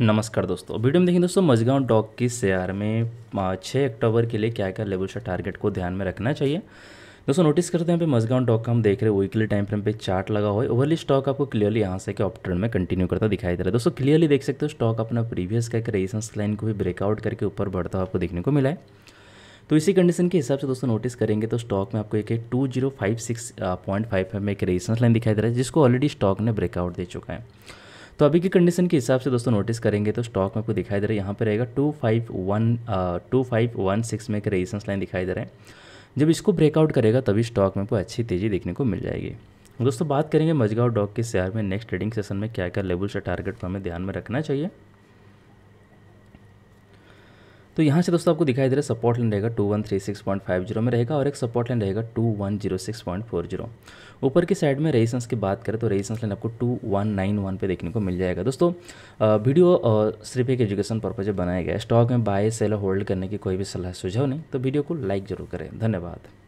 नमस्कार दोस्तों वीडियो में देखिए दोस्तों मजगांव डॉक की शेयर में छः अक्टूबर के लिए क्या क्या लेवल से टारगेट को ध्यान में रखना चाहिए दोस्तों नोटिस करते हैं पे मजगांव डॉक का हम देख रहे हैं वीकली टाइम फ्रेम पे चार्ट लगा हुआ है ओवरली स्टॉक आपको क्लियरली यहाँ से अप ट्रेंड में कंटिन्यू करता दिखाई दे रहा है दोस्तों क्लियरली देख सकते हो स्टॉक अपना प्रीवियस का एक रेजिस्टेंस लाइन को भी ब्रेकआउट करके ऊपर बढ़ता हुआ आपको देखने को मिला है तो इसी कंडीशन के हिसाब से दोस्तों नोटिस करेंगे तो स्टॉक में आपको एक two zero five six point five में एक रेजिस्टेंस लाइन दिखाई दे रहा है जिसको ऑलरेडी स्टॉक ने ब्रेकआउट दे चुका है तो अभी की कंडीशन के हिसाब से दोस्तों नोटिस करेंगे तो स्टॉक में आपको दिखाई दे रहा है यहाँ पर रहेगा two five one two five one six में एक रेजिस्टेंस लाइन दिखाई दे रहा है जब इसको ब्रेकआउट करेगा तभी स्टॉक में कोई अच्छी तेज़ी देखने को मिल जाएगी दोस्तों बात करेंगे मजगांव डॉक के शेयर में नेक्स्ट ट्रेडिंग सेशन में क्या क्या लेवल्स से टारगेट को हमें ध्यान में रखना चाहिए तो यहाँ से दोस्तों आपको दिखाई दे रहा है सपोर्ट लाइन रहेगा two one three six point five zero में रहेगा और एक सपोर्ट लाइन रहेगा two one zero six point four zero ऊपर की साइड में रेजिस्टेंस की बात करें तो रेजिस्टेंस लाइन आपको टू वन नाइन वन पे देखने को मिल जाएगा दोस्तों वीडियो सिर्फ एक एजुकेशन पर्पज बनाया गया स्टॉक में बाय सेल होल्ड करने की कोई भी सलाह सुझाव नहीं तो वीडियो को लाइक जरूर करें धन्यवाद